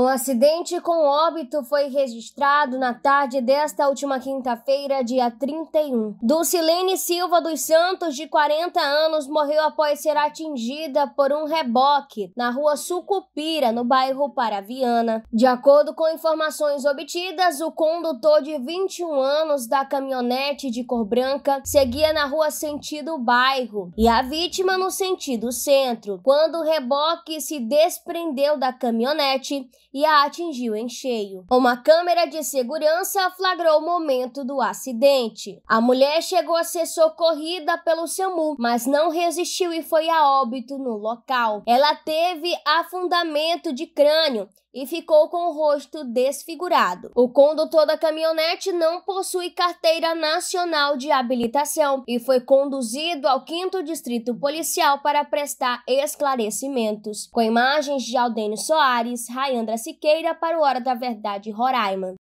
Um acidente com óbito foi registrado na tarde desta última quinta-feira, dia 31. Dulcilene Silva dos Santos, de 40 anos, morreu após ser atingida por um reboque na rua Sucupira, no bairro Paraviana. De acordo com informações obtidas, o condutor de 21 anos da caminhonete de cor branca seguia na rua sentido bairro e a vítima no sentido centro, quando o reboque se desprendeu da caminhonete e a atingiu em cheio. Uma câmera de segurança flagrou o momento do acidente. A mulher chegou a ser socorrida pelo SAMU, mas não resistiu e foi a óbito no local. Ela teve afundamento de crânio e ficou com o rosto desfigurado. O condutor da caminhonete não possui carteira nacional de habilitação e foi conduzido ao 5 Distrito Policial para prestar esclarecimentos. Com imagens de Aldênio Soares, Rayandra Siqueira para o Hora da Verdade Roraima.